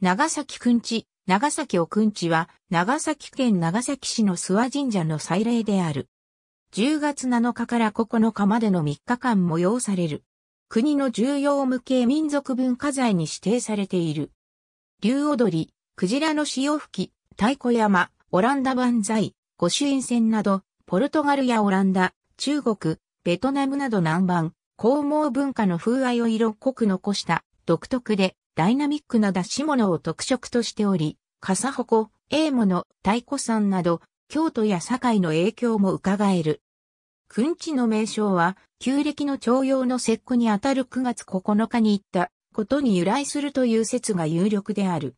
長崎くんち、長崎おくんちは、長崎県長崎市の諏訪神社の祭礼である。10月7日から9日までの3日間催される。国の重要無形民族文化財に指定されている。竜踊り、クジラの潮吹き、太鼓山、オランダ万歳、御朱印船など、ポルトガルやオランダ、中国、ベトナムなど南蛮、公毛文化の風合いを色濃く残した、独特でダイナミックな出し物を特色としており、笠鉾、英物、太鼓さんなど、京都や堺の影響も伺える。くんちの名称は、旧暦の徴用の節句にあたる9月9日に行ったことに由来するという説が有力である。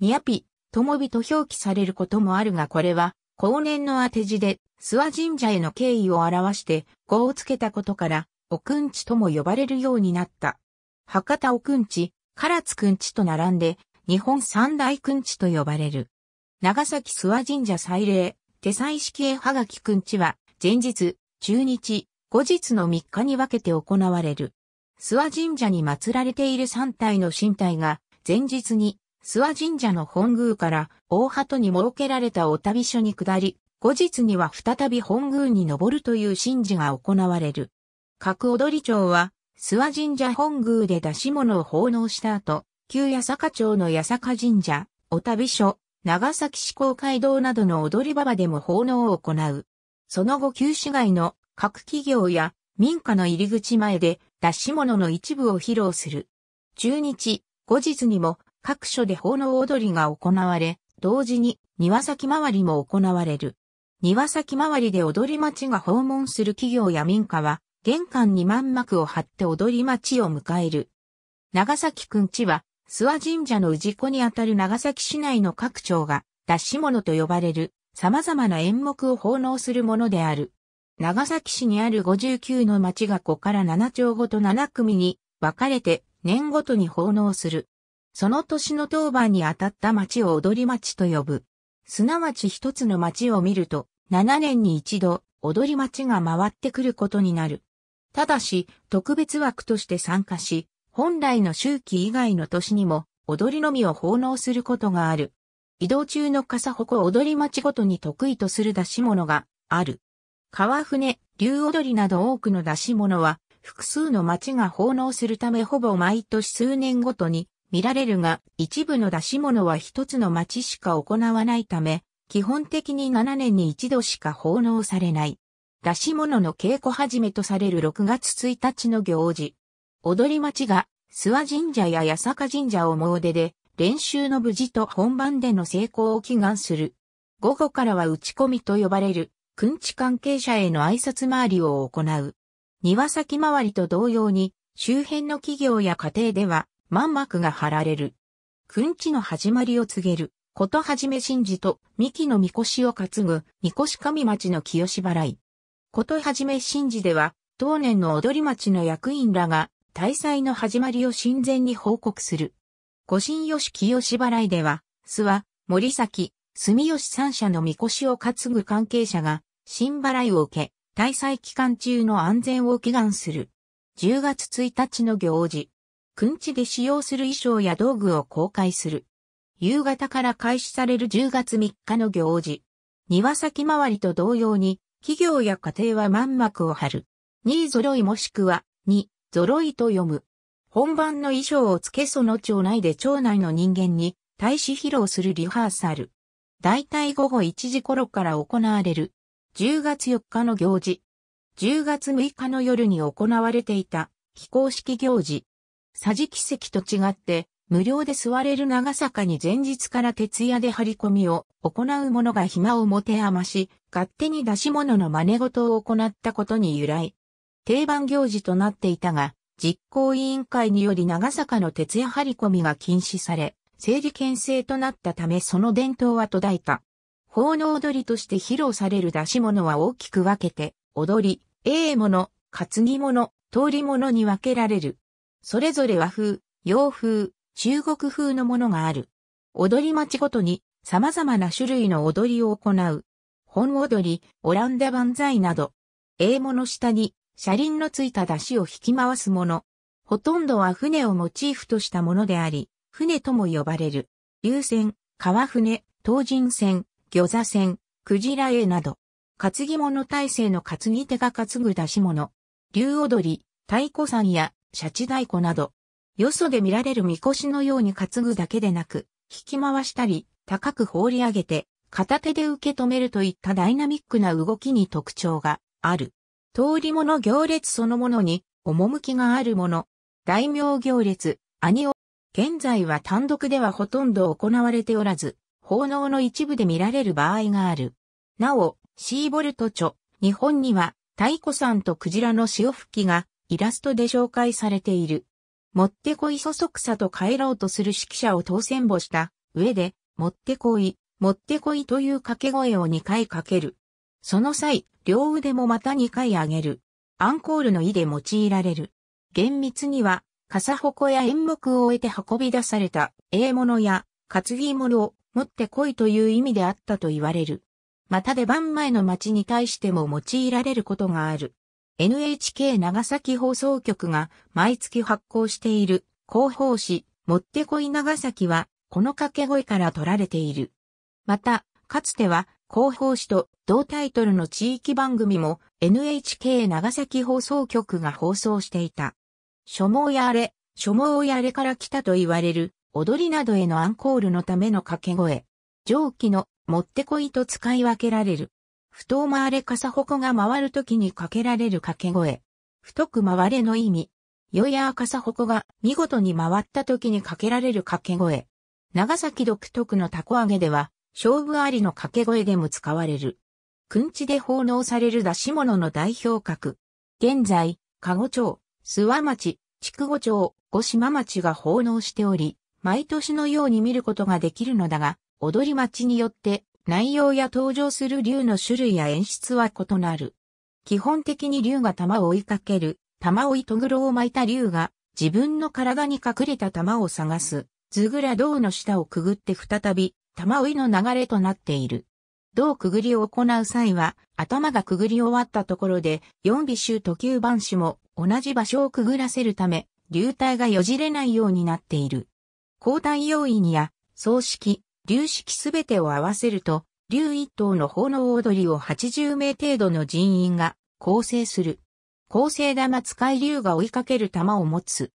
宮ピ、友びと表記されることもあるがこれは、後年の当て字で、諏訪神社への敬意を表して、語をつけたことから、おくんちとも呼ばれるようになった。博多おくんち、唐津くんちと並んで、日本三大くんちと呼ばれる。長崎諏訪神社祭礼、手祭式絵はがきくんちは、前日、中日、後日の3日に分けて行われる。諏訪神社に祀られている3体の神体が、前日に、諏訪神社の本宮から大鳩に設けられたお旅所に下り、後日には再び本宮に登るという神事が行われる。各踊り町は諏訪神社本宮で出し物を奉納した後、旧八坂町の八坂神社、お旅所、長崎市公会堂などの踊り場でも奉納を行う。その後旧市街の各企業や民家の入り口前で出し物の一部を披露する。中日、後日にも各所で奉納踊りが行われ、同時に庭先回りも行われる。庭先回りで踊り町が訪問する企業や民家は、玄関に万幕を張って踊り町を迎える。長崎くんちは、諏訪神社の氏子にあたる長崎市内の各町が、出し物と呼ばれる、様々な演目を奉納するものである。長崎市にある59の町が5から7町ごと7組に分かれて年ごとに奉納する。その年の当番にあたった町を踊り町と呼ぶ。すなわち一つの町を見ると、7年に一度踊り町が回ってくることになる。ただし、特別枠として参加し、本来の周期以外の年にも、踊りのみを奉納することがある。移動中の笠鉾踊り町ごとに得意とする出し物がある。川船、竜踊りなど多くの出し物は、複数の町が奉納するためほぼ毎年数年ごとに見られるが、一部の出し物は一つの町しか行わないため、基本的に7年に一度しか奉納されない。出し物の稽古始めとされる6月1日の行事。踊り町が、諏訪神社や八坂神社を詣でで、練習の無事と本番での成功を祈願する。午後からは打ち込みと呼ばれる、くんち関係者への挨拶回りを行う。庭先回りと同様に、周辺の企業や家庭では、満幕が張られる。くんちの始まりを告げる、ことはじめ神事と、三木のみこしを担ぐ、みこし神町の清し払い。ことはじめ神事では、当年の踊り町の役員らが、大祭の始まりを神前に報告する。御神吉清払いでは、諏訪、森崎、住吉三社の御輿を担ぐ関係者が、神払いを受け、大祭期間中の安全を祈願する。10月1日の行事。くんちで使用する衣装や道具を公開する。夕方から開始される10月3日の行事。庭先回りと同様に、企業や家庭は満幕を張る。に揃いもしくは、に揃いと読む。本番の衣装をつけその町内で町内の人間に対し披露するリハーサル。大体午後1時頃から行われる。10月4日の行事。10月6日の夜に行われていた非公式行事。治奇席と違って無料で座れる長坂に前日から徹夜で張り込みを行う者が暇を持て余し、勝手に出し物の真似事を行ったことに由来。定番行事となっていたが、実行委員会により長坂の徹夜張り込みが禁止され、政治権制となったためその伝統は途絶えた。奉納踊りとして披露される出し物は大きく分けて、踊り、英物、担ぎ物、通り物に分けられる。それぞれ和風、洋風、中国風のものがある。踊り町ごとに様々な種類の踊りを行う。本踊り、オランダ万歳など、英語の下に車輪のついた出汁を引き回すもの。ほとんどは船をモチーフとしたものであり、船とも呼ばれる。流船、川船、東人船、魚座船、クジラ絵など。担ぎ物体制の担ぎ手が担ぐ出し物。竜踊り、太鼓山や、シャチ太鼓など。よそで見られるみこしのように担ぐだけでなく、引き回したり、高く放り上げて、片手で受け止めるといったダイナミックな動きに特徴がある。通り物行列そのものに趣があるもの。大名行列、兄を、現在は単独ではほとんど行われておらず、奉納の一部で見られる場合がある。なお、シーボルト著、日本には、太鼓さんとクジラの潮吹きがイラストで紹介されている。もってこいそそくさと帰ろうとする指揮者を当選簿した上で、もってこい、もってこいという掛け声を2回かける。その際、両腕もまた2回上げる。アンコールの意で用いられる。厳密には、傘鉾や演目を終えて運び出された、ええものや、担ぎ物を持ってこいという意味であったと言われる。また出番前の町に対しても用いられることがある。NHK 長崎放送局が毎月発行している広報誌、もってこい長崎は、この掛け声から取られている。また、かつては広報誌と同タイトルの地域番組も NHK 長崎放送局が放送していた。諸毛やあれ、諸毛やあれから来たと言われる踊りなどへのアンコールのための掛け声。上記のもってこいと使い分けられる。太回れかさほこが回るときにかけられる掛け声。太く回れの意味。よやあかさほこが見事に回ったときにかけられる掛け声。長崎独特のたこ揚げでは、勝負ありの掛け声でも使われる。くんちで奉納される出し物の代表格。現在、加護町、諏訪町、筑後町、五島町が奉納しており、毎年のように見ることができるのだが、踊り町によって内容や登場する竜の種類や演出は異なる。基本的に竜が玉を追いかける、玉追いとぐろを巻いた竜が自分の体に隠れた玉を探す、ズグラ銅の下をくぐって再び玉追いの流れとなっている。同くぐりを行う際は、頭がくぐり終わったところで、四尾衆と九番種も同じ場所をくぐらせるため、流体がよじれないようになっている。交代要因や、葬式、流式すべてを合わせると、流一頭の奉納踊りを80名程度の人員が構成する。構成玉使い竜が追いかける玉を持つ。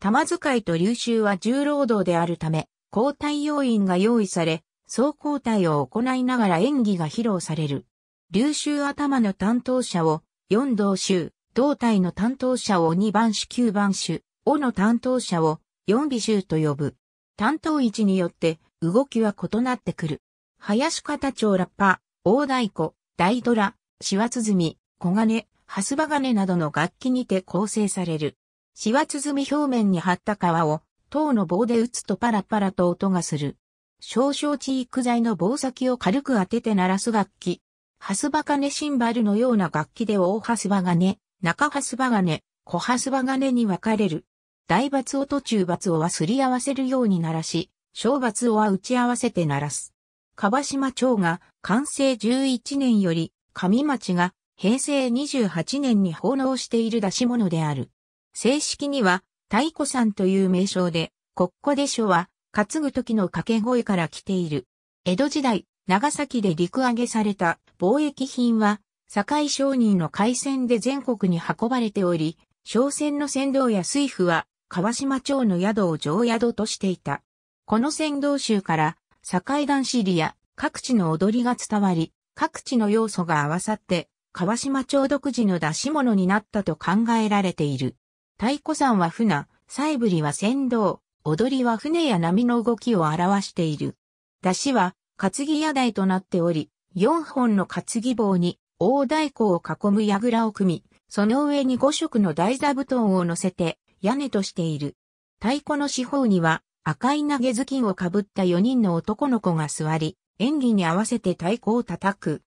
玉使いと流衆は重労働であるため、交代要員が用意され、総交代を行いながら演技が披露される。琉衆頭の担当者を4道衆、胴体の担当者を2番手9番手、尾の担当者を4尾衆と呼ぶ。担当位置によって動きは異なってくる。林方町ラッパ、大太鼓、大ドラ、シワ鼓、小金、ハスバガネなどの楽器にて構成される。シワ鼓表面に張った皮を塔の棒で打つとパラパラと音がする。少々地育材の棒先を軽く当てて鳴らす楽器。ハスバガネシンバルのような楽器で大ハスバガネ、中ハスバガネ、小ハスバガネに分かれる。大罰音中罰音はすり合わせるように鳴らし、小罰音は打ち合わせて鳴らす。川島町が完成11年より、上町が平成28年に奉納している出し物である。正式には太鼓山という名称で、国庫で書は、担ぐ時の掛け声から来ている。江戸時代、長崎で陸揚げされた貿易品は、堺商人の海鮮で全国に運ばれており、商船の船頭や水夫は、川島町の宿を上宿としていた。この船頭集から、堺男子里や各地の踊りが伝わり、各地の要素が合わさって、川島町独自の出し物になったと考えられている。太鼓山は船、細ぶりは船頭、踊りは船や波の動きを表している。出しは担ぎ屋台となっており、4本の担ぎ棒に大太鼓を囲む櫓を組み、その上に5色の台座布団を乗せて屋根としている。太鼓の四方には赤い投げ頭巾をかぶった4人の男の子が座り、演技に合わせて太鼓を叩く。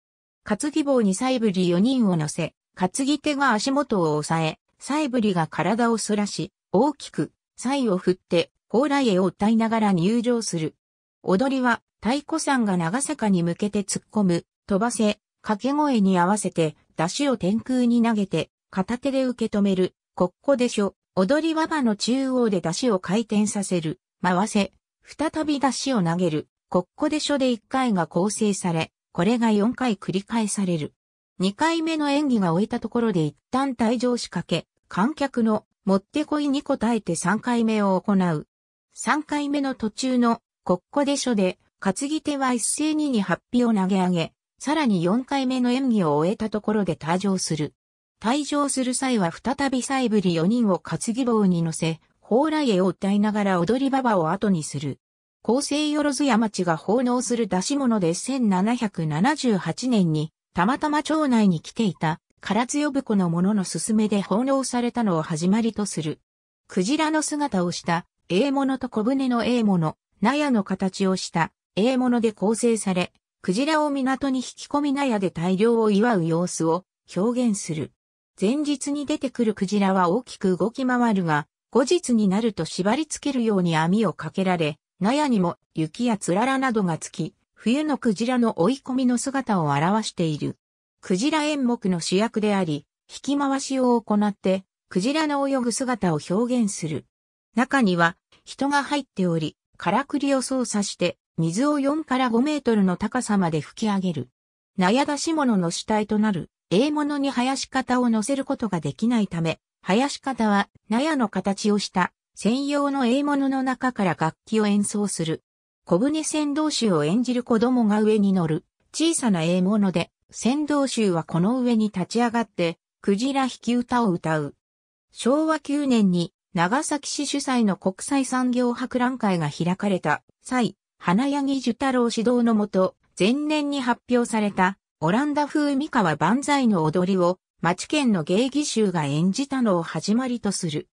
担ぎ棒に細部り4人を乗せ、担ぎ手が足元を押さえ、サイブリが体を反らし、大きく、サイを振って、高麗へを歌いながら入場する。踊りは、太鼓さんが長坂に向けて突っ込む、飛ばせ、掛け声に合わせて、出汁を天空に投げて、片手で受け止める、こっこでしょ、踊りは、場の中央で出汁を回転させる、回せ、再び出汁を投げる、こっこでしょで1回が構成され、これが4回繰り返される。2回目の演技が終えたところで一旦退場しかけ、観客のもってこいに応えて3回目を行う。3回目の途中のここでょで担ぎ手は一斉にに発表を投げ上げ、さらに4回目の演技を終えたところで退場する。退場する際は再びサイブリ4人を担ぎ棒に乗せ、蓬莱へを歌いながら踊り馬場を後にする。厚生よろずや町が奉納する出し物で1778年にたまたま町内に来ていた唐津呼子の者の勧めで奉納されたのを始まりとする。クジラの姿をした、英物と小舟の英物、納屋の形をした、英物で構成され、クジラを港に引き込み納屋で大量を祝う様子を表現する。前日に出てくるクジラは大きく動き回るが、後日になると縛り付けるように網をかけられ、納屋にも雪やつららなどがつき、冬のクジラの追い込みの姿を表している。クジラ演目の主役であり、引き回しを行って、クジラの泳ぐ姿を表現する。中には、人が入っており、からくりを操作して、水を4から5メートルの高さまで吹き上げる。なや出し物の主体となる、英物に生やし方を乗せることができないため、生やし方はなやの形をした専用の英物の中から楽器を演奏する。小舟船同士を演じる子供が上に乗る小さな英物で先導衆はこの上に立ち上がって、クジラ引き歌を歌う。昭和9年に長崎市主催の国際産業博覧会が開かれた際、花柳樹太郎指導のもと、前年に発表されたオランダ風三河万歳の踊りを町県の芸妓衆が演じたのを始まりとする。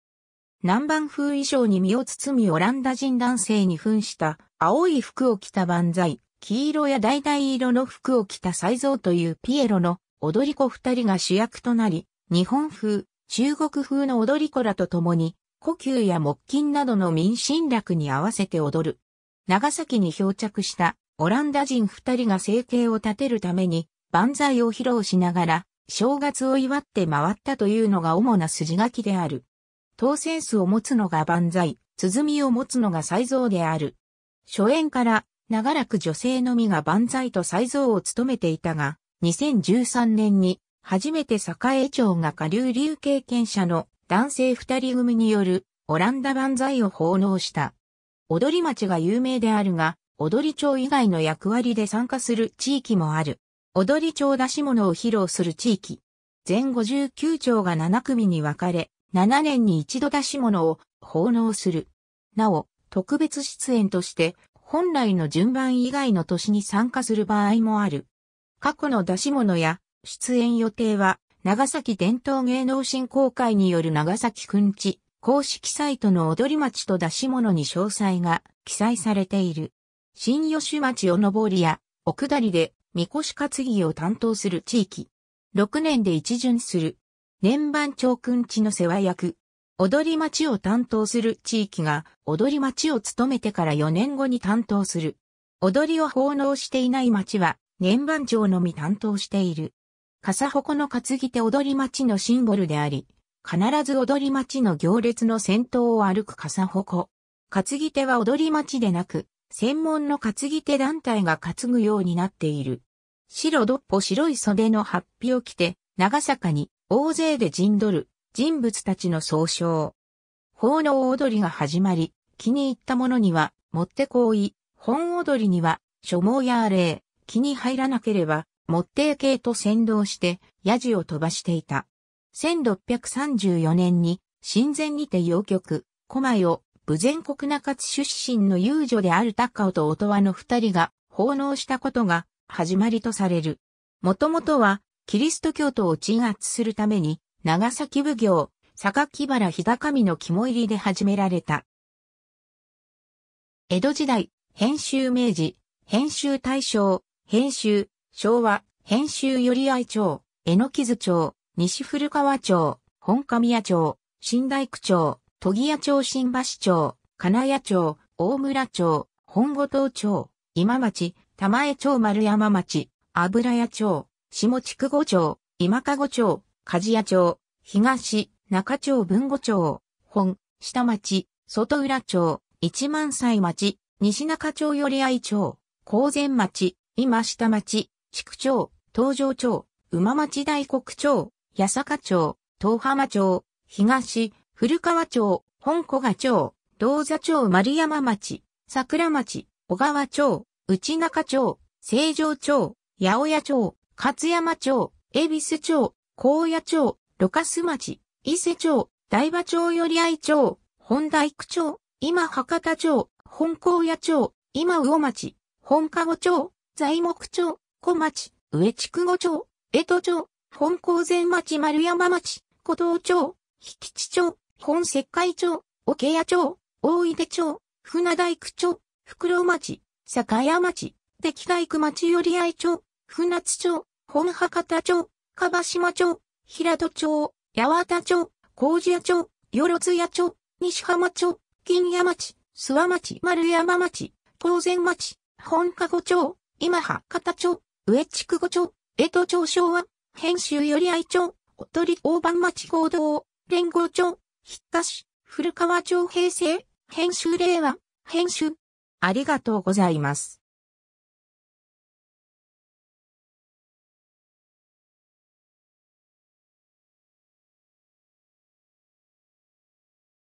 南蛮風衣装に身を包みオランダ人男性に扮した青い服を着た万歳、黄色や橙色の服を着た才蔵というピエロの踊り子二人が主役となり、日本風、中国風の踊り子らと共に、故宮や木琴などの民進楽に合わせて踊る。長崎に漂着したオランダ人二人が生計を立てるために、万歳を披露しながら、正月を祝って回ったというのが主な筋書きである。当センスを持つのが万歳、鼓を持つのが才蔵である。初演から長らく女性のみが万歳と再造を務めていたが、2013年に初めて栄町が下流流経験者の男性二人組によるオランダ万歳を奉納した。踊り町が有名であるが、踊り町以外の役割で参加する地域もある。踊り町出し物を披露する地域。全59町が7組に分かれ、7年に一度出し物を奉納する。なお、特別出演として、本来の順番以外の年に参加する場合もある。過去の出し物や出演予定は、長崎伝統芸能振興会による長崎くんち公式サイトの踊り町と出し物に詳細が記載されている。新吉町を登りや、お下りで、みこし担ぎを担当する地域。6年で一巡する。年番長くんちの世話役、踊り町を担当する地域が踊り町を務めてから4年後に担当する。踊りを奉納していない町は年番町のみ担当している。笠鉾の担ぎ手踊り町のシンボルであり、必ず踊り町の行列の先頭を歩く笠鉾。担ぎ手は踊り町でなく、専門の担ぎ手団体が担ぐようになっている。白どっぽ白い袖のハッを着て、長坂に大勢で陣取る人物たちの総称。奉納踊りが始まり、気に入った者には、持ってこい、本踊りには、諸毛やあれ、気に入らなければ、持ってけと先導して、ヤジを飛ばしていた。1634年に、神前にて洋曲、駒舞を、武前国中津出身の遊女である高尾と音羽の二人が、奉納したことが、始まりとされる。もともとは、キリスト教徒を鎮圧するために、長崎奉行、榊原日高見の肝入りで始められた。江戸時代、編集明治、編集大正、編集、昭和、編集寄合町、江ノ木津町、西古川町、本上屋町、新大工町、都木屋町新橋町、金谷町、大村町、本後島町、今町、玉江町丸山町、油屋町、下筑後町、今籠町、鍛冶屋町、東、中町文後町、本、下町、外浦町、一万歳町、西中町寄合町、高前町、今下町、地区町、東条町、馬町大国町、八坂町、東浜町、東、古川町、本古賀町、道座町丸山町、桜町、小川町、内中町、成城町、八百屋町、勝山町、恵比寿町、高野町、露カス町、伊勢町、台場町寄合町、本大区町、今博多町、本高野町、今魚町、本加護町、材木町、小町、上筑後町、江戸町、本高前町丸山町、古道町、引地町、本石灰町、桶屋町、大出町、船大区町、袋町、酒屋町、敵大区町寄合町、船津町、本博多町、樺島町、平戸町、八幡町、麹屋町、よろつ屋町、西浜町、金屋町、諏訪町、丸山町、高前町、本加護町、今葉方町、上区五町、江戸町昭和、編集より愛町、おとり大番町合同、連合町、日田市、古川町平成、編集令和、編集。ありがとうございます。